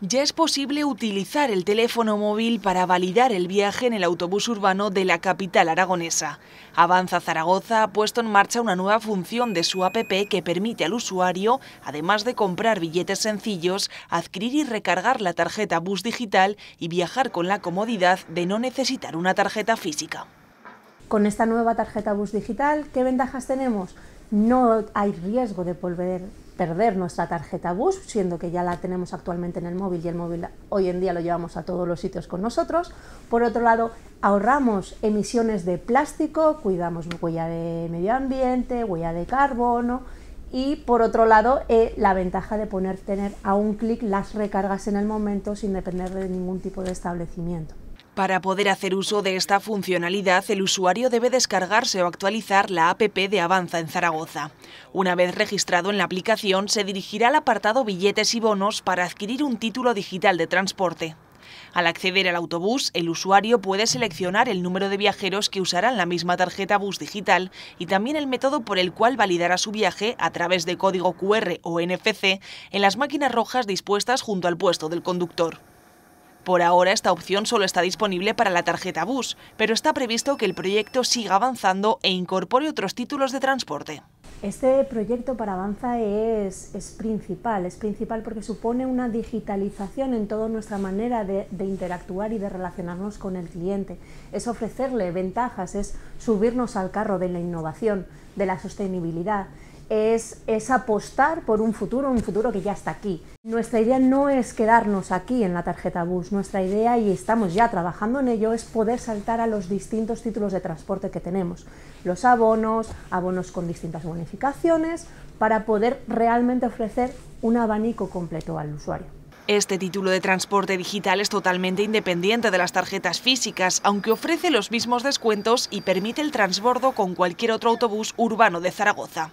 Ya es posible utilizar el teléfono móvil para validar el viaje en el autobús urbano de la capital aragonesa. Avanza Zaragoza ha puesto en marcha una nueva función de su APP que permite al usuario, además de comprar billetes sencillos, adquirir y recargar la tarjeta bus digital y viajar con la comodidad de no necesitar una tarjeta física. Con esta nueva tarjeta bus digital, ¿qué ventajas tenemos? no hay riesgo de volver perder nuestra tarjeta bus, siendo que ya la tenemos actualmente en el móvil y el móvil hoy en día lo llevamos a todos los sitios con nosotros. Por otro lado, ahorramos emisiones de plástico, cuidamos huella de medio ambiente, huella de carbono y por otro lado eh, la ventaja de poner tener a un clic las recargas en el momento sin depender de ningún tipo de establecimiento. Para poder hacer uso de esta funcionalidad, el usuario debe descargarse o actualizar la APP de Avanza en Zaragoza. Una vez registrado en la aplicación, se dirigirá al apartado Billetes y Bonos para adquirir un título digital de transporte. Al acceder al autobús, el usuario puede seleccionar el número de viajeros que usarán la misma tarjeta bus digital y también el método por el cual validará su viaje a través de código QR o NFC en las máquinas rojas dispuestas junto al puesto del conductor. Por ahora esta opción solo está disponible para la tarjeta bus, pero está previsto que el proyecto siga avanzando e incorpore otros títulos de transporte. Este proyecto para Avanza es, principal, es principal porque supone una digitalización en toda nuestra manera de, interactuar y de relacionarnos con el cliente. Es ofrecerle ventajas, es subirnos al carro de la innovación, de la sostenibilidad es, apostar por un futuro, un futuro que ya está aquí. Nuestra idea no es quedarnos aquí en la tarjeta bus, nuestra idea, y estamos ya trabajando en ello, es poder saltar a los distintos títulos de transporte que tenemos, los abonos, abonos con distintas bonificaciones, para poder realmente ofrecer un abanico completo al usuario. Este título de transporte digital es totalmente independiente de las tarjetas físicas, aunque ofrece los mismos descuentos y permite el transbordo con cualquier otro autobús urbano de Zaragoza.